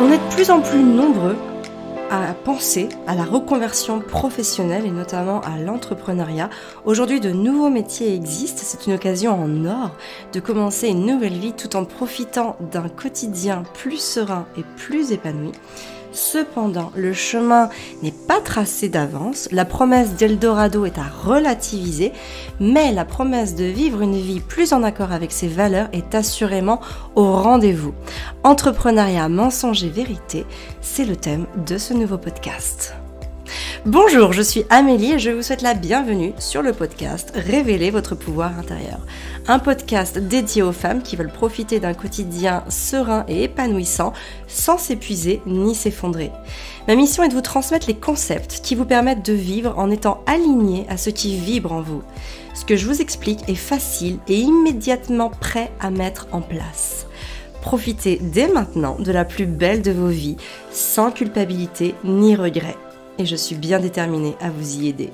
On est de plus en plus nombreux à penser à la reconversion professionnelle et notamment à l'entrepreneuriat. Aujourd'hui, de nouveaux métiers existent. C'est une occasion en or de commencer une nouvelle vie tout en profitant d'un quotidien plus serein et plus épanoui. Cependant, le chemin n'est pas tracé d'avance, la promesse d'Eldorado est à relativiser, mais la promesse de vivre une vie plus en accord avec ses valeurs est assurément au rendez-vous. Entrepreneuriat, mensonge et vérité, c'est le thème de ce nouveau podcast. Bonjour, je suis Amélie et je vous souhaite la bienvenue sur le podcast Révéler votre pouvoir intérieur. Un podcast dédié aux femmes qui veulent profiter d'un quotidien serein et épanouissant sans s'épuiser ni s'effondrer. Ma mission est de vous transmettre les concepts qui vous permettent de vivre en étant aligné à ce qui vibre en vous. Ce que je vous explique est facile et immédiatement prêt à mettre en place. Profitez dès maintenant de la plus belle de vos vies, sans culpabilité ni regret et je suis bien déterminée à vous y aider.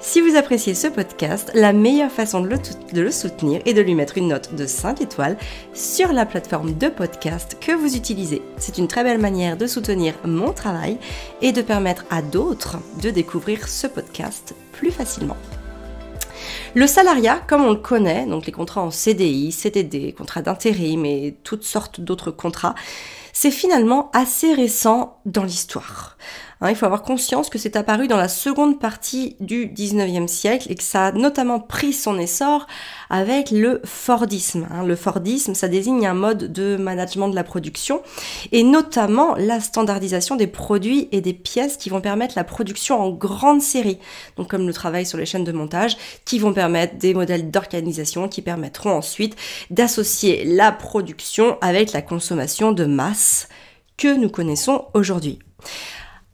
Si vous appréciez ce podcast, la meilleure façon de le, soutenir est de lui mettre une note de 5 étoiles sur la plateforme de podcast que vous utilisez. C'est une très belle manière de soutenir mon travail et de permettre à d'autres de découvrir ce podcast plus facilement. Le salariat, comme on le connaît, donc les contrats en CDI, CDD, contrats d'intérim et toutes sortes d'autres contrats, c'est finalement assez récent dans l'histoire. Hein, il faut avoir conscience que c'est apparu dans la seconde partie du 19e siècle et que ça a notamment pris son essor avec le Fordisme. Hein, le Fordisme, ça désigne un mode de management de la production et notamment la standardisation des produits et des pièces qui vont permettre la production en grande série, donc comme le travail sur les chaînes de montage, qui vont permettre des modèles d'organisation qui permettront ensuite d'associer la production avec la consommation de masse que nous connaissons aujourd'hui.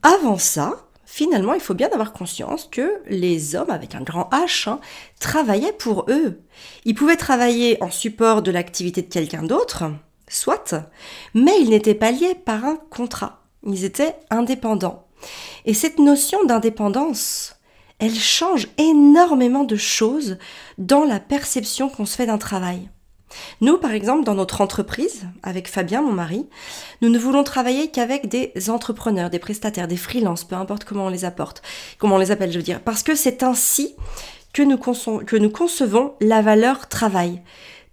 Avant ça, finalement, il faut bien avoir conscience que les hommes, avec un grand H, hein, travaillaient pour eux. Ils pouvaient travailler en support de l'activité de quelqu'un d'autre, soit, mais ils n'étaient pas liés par un contrat. Ils étaient indépendants. Et cette notion d'indépendance, elle change énormément de choses dans la perception qu'on se fait d'un travail. Nous, par exemple, dans notre entreprise, avec Fabien, mon mari, nous ne voulons travailler qu'avec des entrepreneurs, des prestataires, des freelances, peu importe comment on les apporte, comment on les appelle, je veux dire, parce que c'est ainsi que nous, que nous concevons la valeur travail.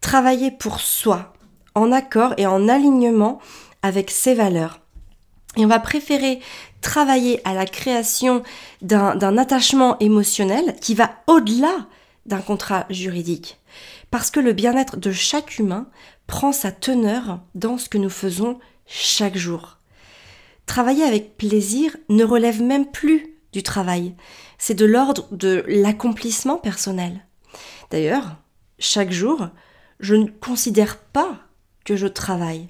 Travailler pour soi, en accord et en alignement avec ses valeurs. Et on va préférer travailler à la création d'un attachement émotionnel qui va au-delà d'un contrat juridique. Parce que le bien-être de chaque humain prend sa teneur dans ce que nous faisons chaque jour. Travailler avec plaisir ne relève même plus du travail, c'est de l'ordre de l'accomplissement personnel. D'ailleurs, chaque jour, je ne considère pas que je travaille,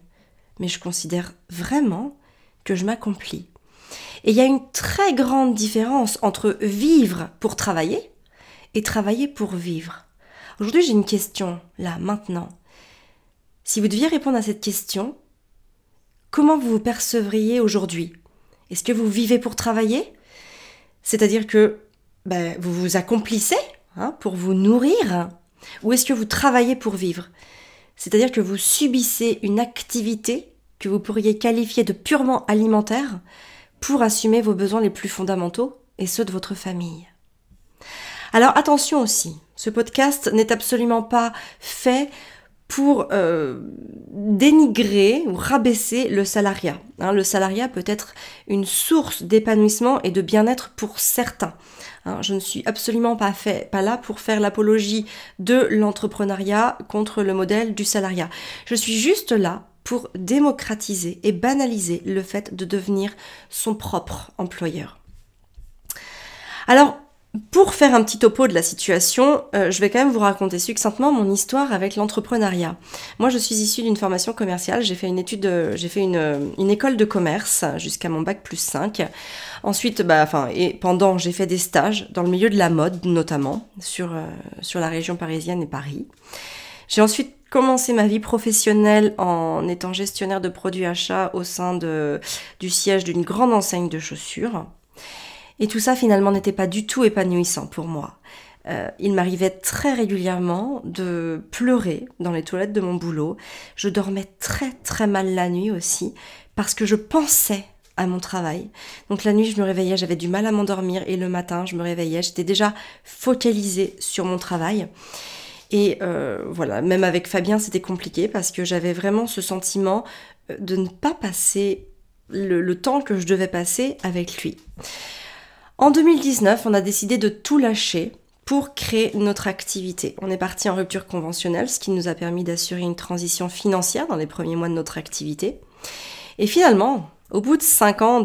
mais je considère vraiment que je m'accomplis. Et il y a une très grande différence entre vivre pour travailler, travailler pour vivre. Aujourd'hui, j'ai une question, là, maintenant. Si vous deviez répondre à cette question, comment vous vous percevriez aujourd'hui Est-ce que vous vivez pour travailler C'est-à-dire que ben, vous vous accomplissez hein, pour vous nourrir Ou est-ce que vous travaillez pour vivre C'est-à-dire que vous subissez une activité que vous pourriez qualifier de purement alimentaire pour assumer vos besoins les plus fondamentaux et ceux de votre famille. Alors attention aussi, ce podcast n'est absolument pas fait pour euh, dénigrer ou rabaisser le salariat. Hein. le salariat peut être une source d'épanouissement et de bien-être pour certains. Hein. je ne suis absolument pas, fait, pas là pour faire l'apologie de l'entrepreneuriat contre le modèle du salariat. Je suis juste là pour démocratiser et banaliser le fait de devenir son propre employeur. Alors, pour faire un petit topo de la situation, euh, je vais quand même vous raconter succinctement mon histoire avec l'entrepreneuriat. Moi, je suis issue d'une formation commerciale. J'ai fait une étude, euh, j'ai fait euh, une, école de commerce jusqu'à mon bac plus 5. Ensuite, bah, enfin, et pendant, j'ai fait des stages dans le milieu de la mode, notamment sur, la région parisienne et Paris. J'ai ensuite commencé ma vie professionnelle en étant gestionnaire de produits achats au sein du siège d'une grande enseigne de chaussures. Et tout ça finalement n'était pas du tout épanouissant pour moi. Euh, il m'arrivait très régulièrement de pleurer dans les toilettes de mon boulot. Je dormais très très mal la nuit aussi parce que je pensais à mon travail. Donc la nuit, je me réveillais, j'avais du mal à m'endormir et le matin, je me réveillais, j'étais déjà focalisée sur mon travail. Et euh, voilà, même avec Fabien, c'était compliqué parce que j'avais vraiment ce sentiment euh, de ne pas passer le temps que je devais passer avec lui. En 2019, on a décidé de tout lâcher pour créer notre activité. On est parti en rupture conventionnelle, ce qui nous a permis d'assurer une transition financière dans les premiers mois de notre activité. Et finalement, au bout de 5 ans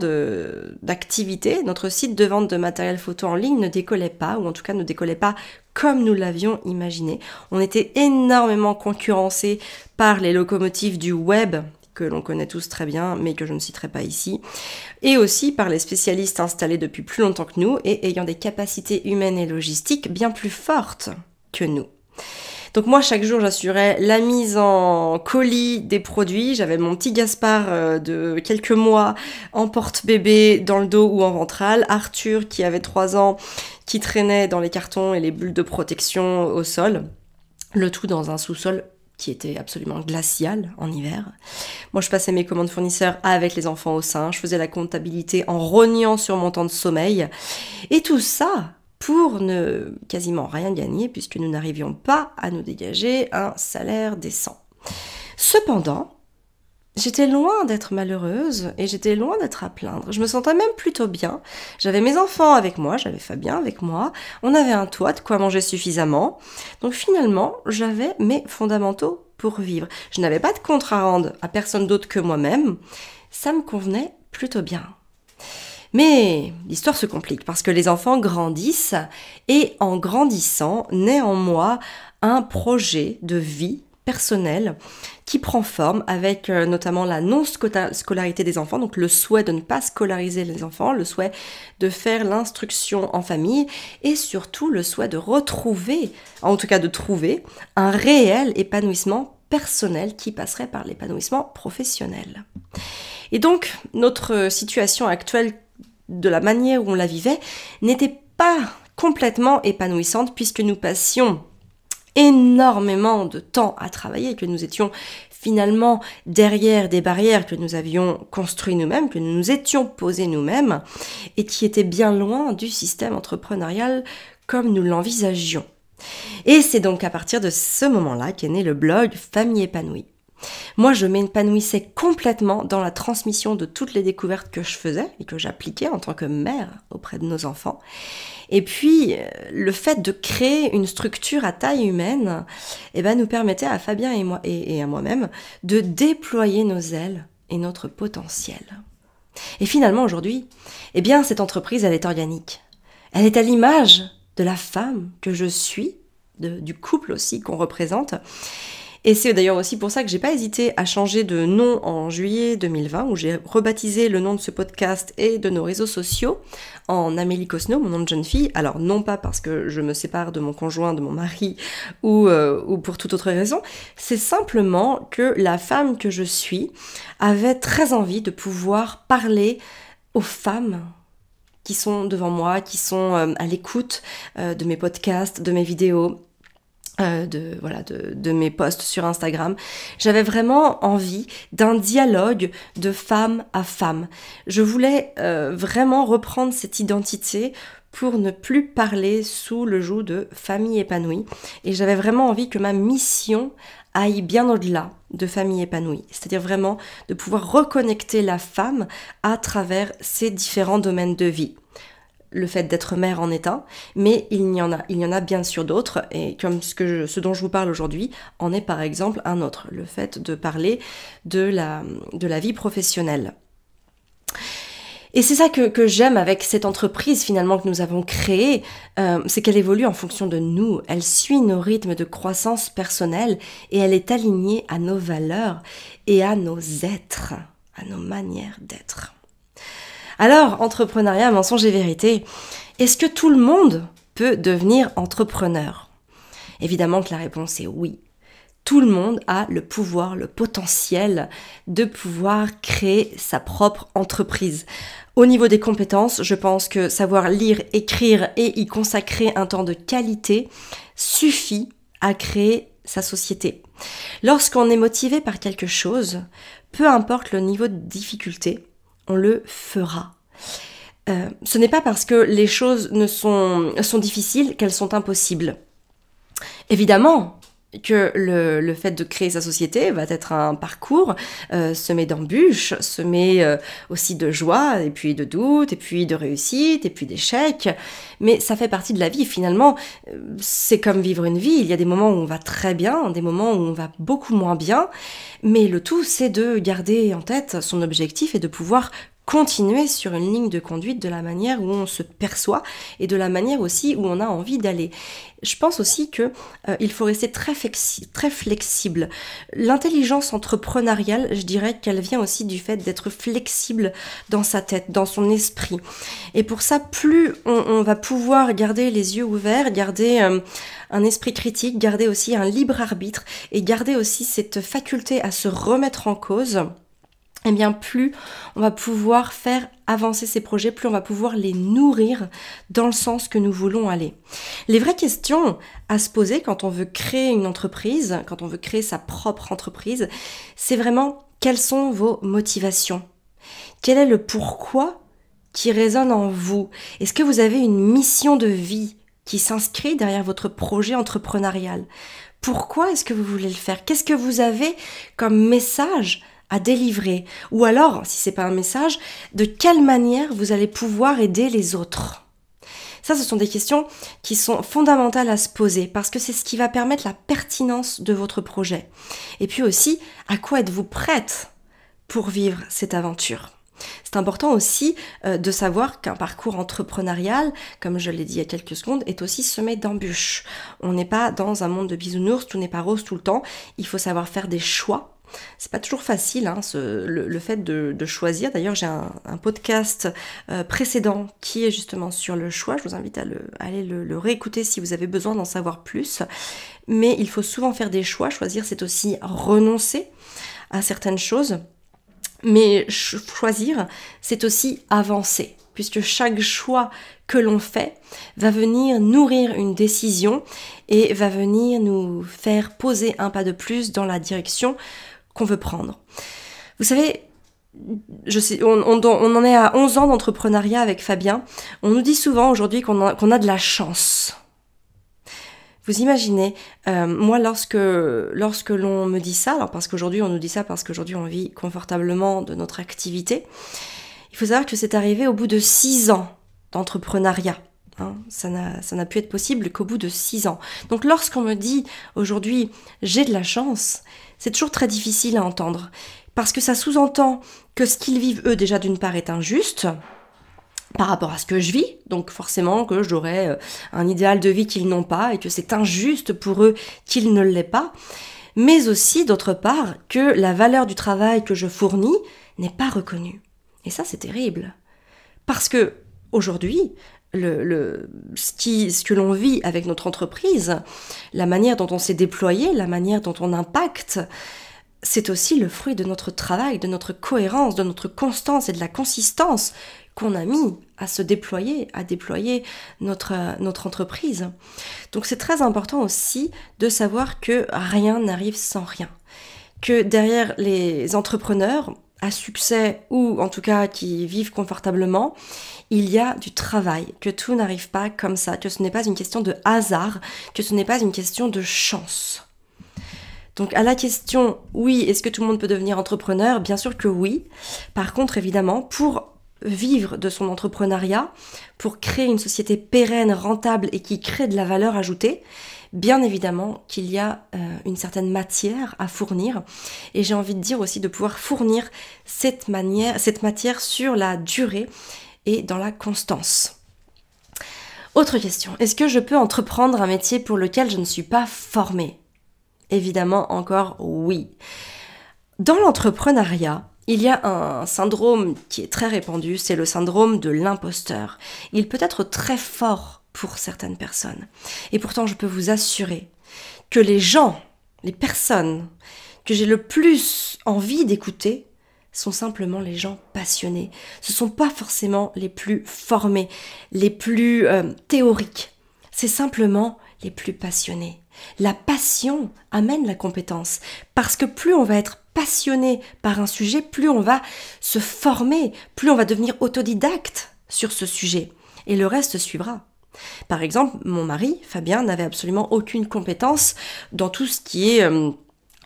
d'activité, notre site de vente de matériel photo en ligne ne décollait pas, ou en tout cas ne décollait pas comme nous l'avions imaginé. On était énormément concurrencé par les locomotives du web que l'on connaît tous très bien, mais que je ne citerai pas ici, et aussi par les spécialistes installés depuis plus longtemps que nous et ayant des capacités humaines et logistiques bien plus fortes que nous. Donc moi, chaque jour, j'assurais la mise en colis des produits. J'avais mon petit Gaspard euh, de quelques mois en porte-bébé dans le dos ou en ventral, Arthur, qui avait 3 ans, qui traînait dans les cartons et les bulles de protection au sol. Le tout dans un sous-sol qui était absolument glacial en hiver. Moi, je passais mes commandes fournisseurs avec les enfants au sein, je faisais la comptabilité en rognant sur mon temps de sommeil. Et tout ça pour ne quasiment rien gagner puisque nous n'arrivions pas à nous dégager un salaire décent. Cependant, J'étais loin d'être malheureuse et j'étais loin d'être à plaindre. Je me sentais même plutôt bien. J'avais mes enfants avec moi, j'avais Fabien avec moi, on avait un toit, de quoi manger suffisamment. Donc finalement, j'avais mes fondamentaux pour vivre. Je n'avais pas de compte à rendre à personne d'autre que moi-même. Ça me convenait plutôt bien. Mais l'histoire se complique parce que les enfants grandissent et en grandissant naît en moi un projet de vie personnel qui prend forme avec euh, notamment la non-scolarité des enfants, donc le souhait de ne pas scolariser les enfants, le souhait de faire l'instruction en famille et surtout le souhait de retrouver, en tout cas de trouver, un réel épanouissement personnel qui passerait par l'épanouissement professionnel. Et donc notre situation actuelle de la manière où on la vivait n'était pas complètement épanouissante puisque nous passions énormément de temps à travailler, que nous étions finalement derrière des barrières que nous avions construites nous-mêmes, que nous nous étions posées nous-mêmes, et qui étaient bien loin du système entrepreneurial comme nous l'envisagions. Et c'est donc à partir de ce moment-là qu'est né le blog Famille épanouie. Moi, je m'épanouissais complètement dans la transmission de toutes les découvertes que je faisais et que j'appliquais en tant que mère auprès de nos enfants. Et puis, euh, le fait de créer une structure à taille humaine, eh ben, nous permettait à Fabien et, moi, et, à moi-même de déployer nos ailes et notre potentiel. Et finalement, aujourd'hui, eh bien, cette entreprise, elle est organique. Elle est à l'image de la femme que je suis, du couple aussi qu'on représente. Et c'est d'ailleurs aussi pour ça que j'ai pas hésité à changer de nom en juillet 2020, où j'ai rebaptisé le nom de ce podcast et de nos réseaux sociaux en Amélie Cosno, mon nom de jeune fille. Alors non pas parce que je me sépare de mon conjoint, de mon mari, ou, euh, ou pour toute autre raison, c'est simplement que la femme que je suis avait très envie de pouvoir parler aux femmes qui sont devant moi, qui sont euh, à l'écoute euh, de mes podcasts, de mes vidéos, euh, de voilà de, de, mes posts sur Instagram. J'avais vraiment envie d'un dialogue de femme à femme. Je voulais euh, vraiment reprendre cette identité pour ne plus parler sous le joug de famille épanouie. Et j'avais vraiment envie que ma mission aille bien au-delà de famille épanouie, c'est-à-dire vraiment de pouvoir reconnecter la femme à travers ses différents domaines de vie le fait d'être mère en état, mais il y en a, il y en a bien sûr d'autres, et comme ce, que ce dont je vous parle aujourd'hui en est par exemple un autre, le fait de parler de la, de la vie professionnelle. Et c'est ça que, que j'aime avec cette entreprise finalement que nous avons créée, euh, c'est qu'elle évolue en fonction de nous, elle suit nos rythmes de croissance personnelle et elle est alignée à nos valeurs et à nos êtres, à nos manières d'être. Alors, entrepreneuriat, mensonge et vérité, est-ce que tout le monde peut devenir entrepreneur Évidemment que la réponse est oui. Tout le monde a le pouvoir, le potentiel de pouvoir créer sa propre entreprise. Au niveau des compétences, je pense que savoir lire, écrire et y consacrer un temps de qualité suffit à créer sa société. Lorsqu'on est motivé par quelque chose, peu importe le niveau de difficulté, on le fera. Euh, ce n'est pas parce que les choses ne sont, sont difficiles qu'elles sont impossibles. Évidemment, que le, le, fait de créer sa société va être un parcours euh, semé d'embûches, semé euh, aussi de joie, et puis de doutes, et puis de réussite, et puis d'échecs. Mais ça fait partie de la vie, finalement. Euh, c'est comme vivre une vie. Il y a des moments où on va très bien, des moments où on va beaucoup moins bien. Mais le tout, c'est de garder en tête son objectif et de pouvoir continuer sur une ligne de conduite de la manière où on se perçoit et de la manière aussi où on a envie d'aller. Je pense aussi que euh, il faut rester très, flexible. L'intelligence entrepreneuriale, je dirais qu'elle vient aussi du fait d'être flexible dans sa tête, dans son esprit. Et pour ça, plus on, va pouvoir garder les yeux ouverts, garder euh, un esprit critique, garder aussi un libre arbitre et garder aussi cette faculté à se remettre en cause eh bien plus on va pouvoir faire avancer ces projets, plus on va pouvoir les nourrir dans le sens que nous voulons aller. Les vraies questions à se poser quand on veut créer une entreprise, quand on veut créer sa propre entreprise, c'est vraiment quelles sont vos motivations Quel est le pourquoi qui résonne en vous Est-ce que vous avez une mission de vie qui s'inscrit derrière votre projet entrepreneurial Pourquoi est-ce que vous voulez le faire Qu'est-ce que vous avez comme message à délivrer ou alors, si c'est pas un message, de quelle manière vous allez pouvoir aider les autres. Ça, ce sont des questions qui sont fondamentales à se poser parce que c'est ce qui va permettre la pertinence de votre projet. Et puis aussi, à quoi êtes-vous prête pour vivre cette aventure c'est important aussi euh, de savoir qu'un parcours entrepreneurial, comme je l'ai dit il y a quelques secondes, est aussi semé d'embûches. On n'est pas dans un monde de bisounours, tout n'est pas rose tout le temps. Il faut savoir faire des choix c'est pas toujours facile hein, le, fait de, choisir. D'ailleurs, j'ai un, podcast euh, précédent qui est justement sur le choix. Je vous invite à, aller le, le réécouter si vous avez besoin d'en savoir plus. Mais il faut souvent faire des choix. Choisir, c'est aussi renoncer à certaines choses. Mais choisir, c'est aussi avancer, puisque chaque choix que l'on fait va venir nourrir une décision et va venir nous faire poser un pas de plus dans la direction qu'on veut prendre. Vous savez, je on, en est à 11 ans d'entrepreneuriat avec Fabien. On nous dit souvent aujourd'hui qu'on a, de la chance. Vous imaginez, euh, moi lorsque lorsque l'on me dit ça, alors parce qu'aujourd'hui on nous dit ça parce qu'aujourd'hui on vit confortablement de notre activité, il faut savoir que c'est arrivé au bout de 6 ans d'entrepreneuriat. Hein. ça n'a pu être possible qu'au bout de 6 ans. Donc lorsqu'on me dit aujourd'hui j'ai de la chance, c'est toujours très difficile à entendre. Parce que ça sous-entend que ce qu'ils vivent, eux, déjà d'une part, est injuste par rapport à ce que je vis, donc forcément que j'aurais euh, un idéal de vie qu'ils n'ont pas et que c'est injuste pour eux qu'ils ne l'aient pas, mais aussi d'autre part que la valeur du travail que je fournis n'est pas reconnue. Et ça c'est terrible. Parce que aujourd'hui, le, ce, que l'on vit avec notre entreprise, la manière dont on s'est déployé, la manière dont on impacte, c'est aussi le fruit de notre travail, de notre cohérence, de notre constance et de la consistance qu'on a mis à se déployer, à déployer notre entreprise. Donc c'est très important aussi de savoir que rien n'arrive sans rien, que derrière les entrepreneurs, à succès ou en tout cas qui vivent confortablement, il y a du travail, que tout n'arrive pas comme ça, que ce n'est pas une question de hasard, que ce n'est pas une question de chance. Donc à la question oui, est-ce que tout le monde peut devenir entrepreneur Bien sûr que oui. Par contre, évidemment, pour vivre de son entrepreneuriat, pour créer une société pérenne, rentable et qui crée de la valeur ajoutée, bien évidemment qu'il y a euh, une certaine matière à fournir et j'ai envie de dire aussi de pouvoir fournir cette, manière, cette matière sur la durée et dans la constance. Autre question, est-ce que je peux entreprendre un métier pour lequel je ne suis pas formée Évidemment encore oui. Dans l'entrepreneuriat, il y a un syndrome qui est très répandu, c'est le syndrome de l'imposteur. Il peut être très fort pour certaines personnes. Et pourtant, je peux vous assurer que les gens, les personnes que j'ai le plus envie d'écouter, sont simplement les gens passionnés. Ce ne sont pas forcément les plus formés, les plus euh, théoriques. C'est simplement les plus passionnés. La passion amène la compétence, parce que plus on va être passionné par un sujet, plus on va se former, plus on va devenir autodidacte sur ce sujet. Et le reste suivra. Par exemple, mon mari, Fabien, n'avait absolument aucune compétence dans tout ce qui est... Euh,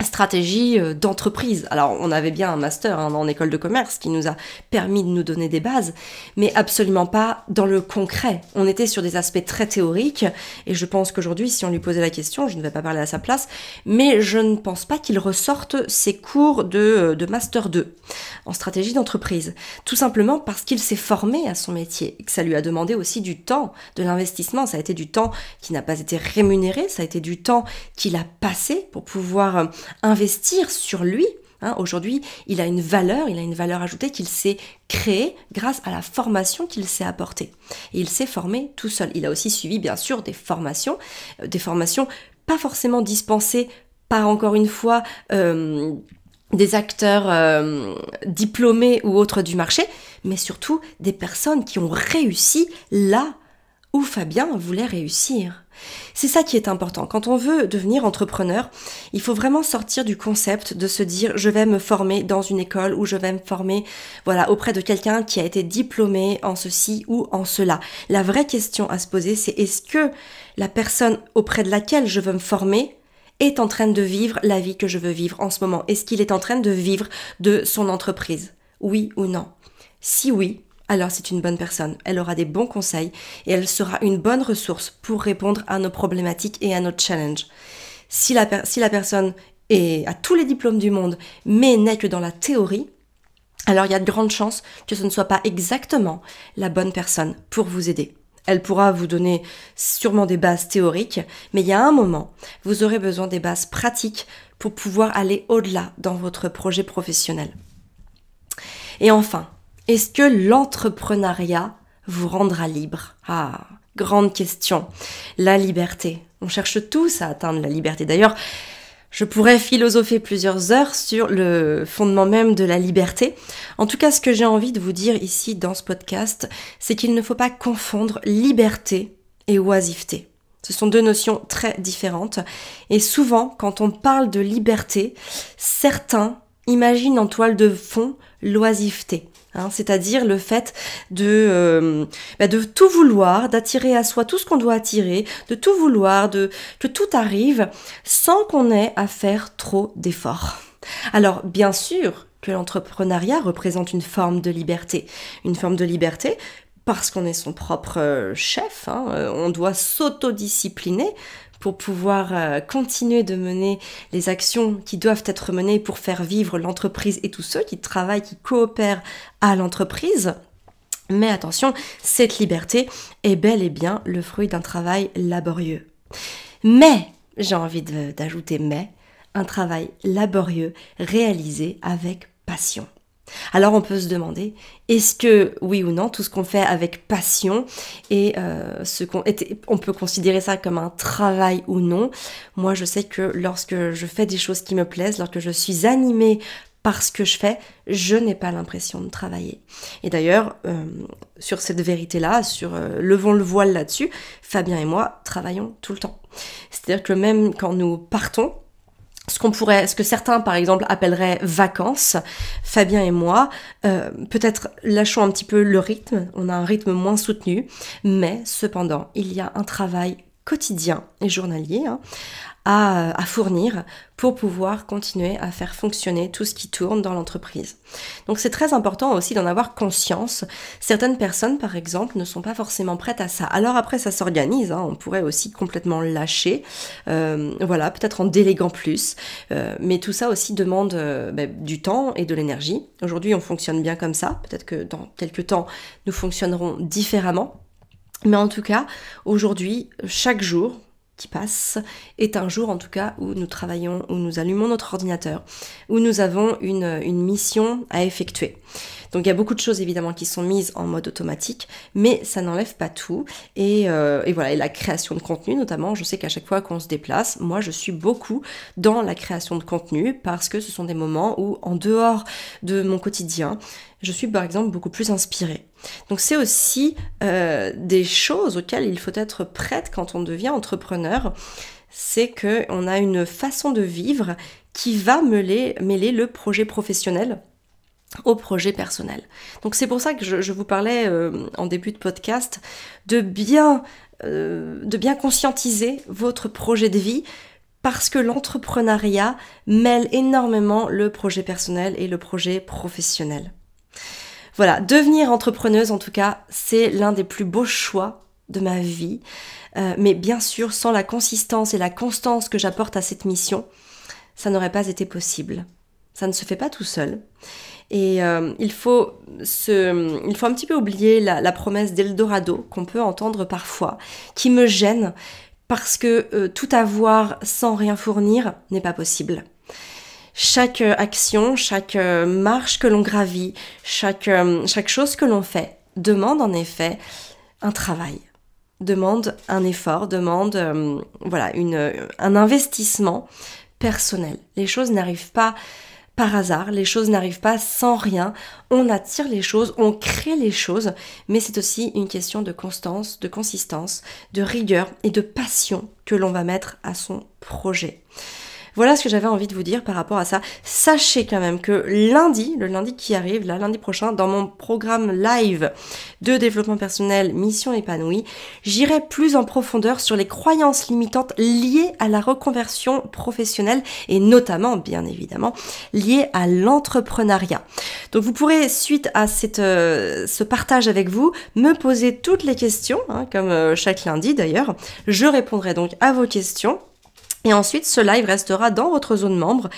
stratégie euh, d'entreprise. Alors on avait bien un master hein, en école de commerce qui nous a permis de nous donner des bases, mais absolument pas dans le concret. On était sur des aspects très théoriques et je pense qu'aujourd'hui si on lui posait la question, je ne vais pas parler à sa place, mais je ne pense pas qu'il ressorte ses cours de, euh, de master 2 en stratégie d'entreprise. Tout simplement parce qu'il s'est formé à son métier et que ça lui a demandé aussi du temps, de l'investissement. Ça a été du temps qui n'a pas été rémunéré, ça a été du temps qu'il a passé pour pouvoir euh, investir sur lui. Hein. Aujourd'hui, il a une valeur, il a une valeur ajoutée qu'il s'est créée grâce à la formation qu'il s'est apportée. il s'est formé tout seul. Il a aussi suivi, bien sûr, des formations, euh, des formations pas forcément dispensées par, encore une fois, euh, des acteurs euh, diplômés ou autres du marché, mais surtout des personnes qui ont réussi là où Fabien voulait réussir. C'est ça qui est important. Quand on veut devenir entrepreneur, il faut vraiment sortir du concept de se dire je vais me former dans une école ou je vais me former voilà auprès de quelqu'un qui a été diplômé en ceci ou en cela. La vraie question à se poser c'est est-ce que la personne auprès de laquelle je veux me former est en train de vivre la vie que je veux vivre en ce moment Est-ce qu'il est en train de vivre de son entreprise Oui ou non Si oui, alors c'est une bonne personne. Elle aura des bons conseils et elle sera une bonne ressource pour répondre à nos problématiques et à nos challenges. Si la, si la personne est, a tous les diplômes du monde mais n'est que dans la théorie, alors il y a de grandes chances que ce ne soit pas exactement la bonne personne pour vous aider. Elle pourra vous donner sûrement des bases théoriques, mais il y a un moment, vous aurez besoin des bases pratiques pour pouvoir aller au-delà dans votre projet professionnel. Et enfin, est-ce que l'entrepreneuriat vous rendra libre Ah, grande question. La liberté. On cherche tous à atteindre la liberté. D'ailleurs, je pourrais philosopher plusieurs heures sur le fondement même de la liberté. En tout cas, ce que j'ai envie de vous dire ici dans ce podcast, c'est qu'il ne faut pas confondre liberté et oisiveté. Ce sont deux notions très différentes. Et souvent, quand on parle de liberté, certains imaginent en toile de fond l'oisiveté. Hein, c'est-à-dire le fait de, euh, bah, de tout vouloir, d'attirer à soi tout ce qu'on doit attirer, de tout vouloir, de que tout arrive sans qu'on ait à faire trop d'efforts. Alors bien sûr que l'entrepreneuriat représente une forme de liberté, une forme de liberté parce qu'on est son propre euh, chef, hein, euh, on doit s'autodiscipliner pour pouvoir euh, continuer de mener les actions qui doivent être menées pour faire vivre l'entreprise et tous ceux qui travaillent, qui coopèrent à l'entreprise. Mais attention, cette liberté est bel et bien le fruit d'un travail laborieux. Mais, j'ai envie d'ajouter mais, un travail laborieux réalisé avec passion. Alors on peut se demander, est-ce que oui ou non, tout ce qu'on fait avec passion et euh, ce qu'on on peut considérer ça comme un travail ou non Moi je sais que lorsque je fais des choses qui me plaisent, lorsque je suis animée par ce que je fais, je n'ai pas l'impression de travailler. Et d'ailleurs, euh, sur cette vérité-là, sur euh, levons le voile là-dessus, Fabien et moi travaillons tout le temps. C'est-à-dire que même quand nous partons, ce qu'on pourrait, ce que certains par exemple appelleraient vacances, Fabien et moi, euh, peut-être lâchons un petit peu le rythme, on a un rythme moins soutenu, mais cependant il y a un travail quotidien et journalier hein, à, fournir pour pouvoir continuer à faire fonctionner tout ce qui tourne dans l'entreprise. Donc c'est très important aussi d'en avoir conscience. Certaines personnes, par exemple, ne sont pas forcément prêtes à ça. Alors après, ça s'organise. Hein. on pourrait aussi complètement lâcher, euh, voilà, peut-être en déléguant plus. Euh, mais tout ça aussi demande euh, ben, du temps et de l'énergie. Aujourd'hui, on fonctionne bien comme ça. Peut-être que dans quelques temps, nous fonctionnerons différemment. Mais en tout cas, aujourd'hui, chaque jour qui passe est un jour en tout cas où nous travaillons, où nous allumons notre ordinateur, où nous avons une, une mission à effectuer. Donc il y a beaucoup de choses évidemment qui sont mises en mode automatique, mais ça n'enlève pas tout. Euh, et, voilà, et la création de contenu notamment, je sais qu'à chaque fois qu'on se déplace, moi je suis beaucoup dans la création de contenu parce que ce sont des moments où en dehors de mon quotidien, je suis par exemple beaucoup plus inspirée. Donc c'est aussi euh, des choses auxquelles il faut être prête quand on devient entrepreneur, c'est qu'on a une façon de vivre qui va mêler le projet professionnel au projet personnel. Donc c'est pour ça que je, vous parlais euh, en début de podcast de bien, euh, de bien conscientiser votre projet de vie parce que l'entrepreneuriat mêle énormément le projet personnel et le projet professionnel. Voilà, devenir entrepreneuse en tout cas, c'est l'un des plus beaux choix de ma vie, euh, mais bien sûr sans la consistance et la constance que j'apporte à cette mission, ça n'aurait pas été possible. Ça ne se fait pas tout seul. Et euh, il, faut se, il faut un petit peu oublier la, promesse d'Eldorado qu'on peut entendre parfois, qui me gêne parce que euh, tout avoir sans rien fournir n'est pas possible. Chaque euh, action, chaque marche que l'on gravit, chaque, chaque chose que l'on fait demande en effet un travail, demande un effort, demande voilà une, un investissement personnel. Les choses n'arrivent pas par hasard, les choses n'arrivent pas sans rien, on attire les choses, on crée les choses, mais c'est aussi une question de constance, de consistance, de rigueur et de passion que l'on va mettre à son projet. Voilà ce que j'avais envie de vous dire par rapport à ça. Sachez quand même que lundi, le lundi qui arrive, là, lundi prochain, dans mon programme live de développement personnel Mission épanouie, j'irai plus en profondeur sur les croyances limitantes liées à la reconversion professionnelle et notamment, bien évidemment, liées à l'entrepreneuriat. Donc vous pourrez, suite à cette, euh, ce partage avec vous, me poser toutes les questions, hein, comme euh, chaque lundi d'ailleurs. Je répondrai donc à vos questions et ensuite, ce live restera dans votre zone membre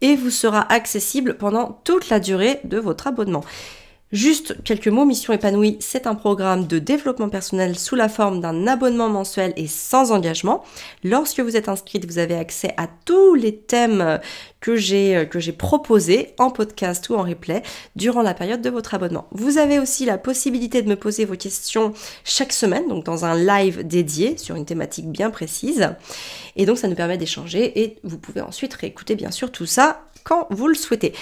et vous sera accessible pendant toute la durée de votre abonnement. Juste quelques mots, Mission épanouie, c'est un programme de développement personnel sous la forme d'un abonnement mensuel et sans engagement. Lorsque vous êtes inscrite, vous avez accès à tous les thèmes que j'ai euh, que j'ai proposés en podcast ou en replay durant la période de votre abonnement. Vous avez aussi la possibilité de me poser vos questions chaque semaine, donc dans un live dédié sur une thématique bien précise. Et donc ça nous permet d'échanger et vous pouvez ensuite réécouter bien sûr tout ça quand vous le souhaitez.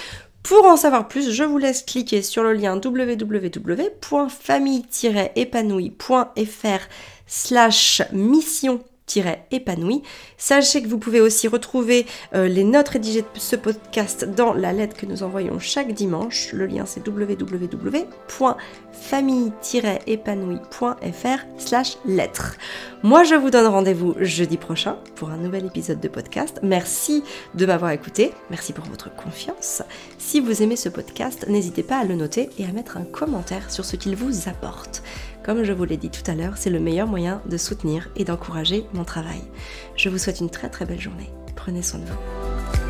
Pour en savoir plus, je vous laisse cliquer sur le lien wwwfamille épanouifr slash mission épanoui. Sachez que vous pouvez aussi retrouver euh, les notes rédigées de ce podcast dans la lettre que nous envoyons chaque dimanche. Le lien c'est www famille-épanouie.fr slash lettres. Moi, je vous donne rendez-vous jeudi prochain pour un nouvel épisode de podcast. Merci de m'avoir écouté. Merci pour votre confiance. Si vous aimez ce podcast, n'hésitez pas à le noter et à mettre un commentaire sur ce qu'il vous apporte. Comme je vous l'ai dit tout à l'heure, c'est le meilleur moyen de soutenir et d'encourager mon travail. Je vous souhaite une très très belle journée. Prenez soin de vous.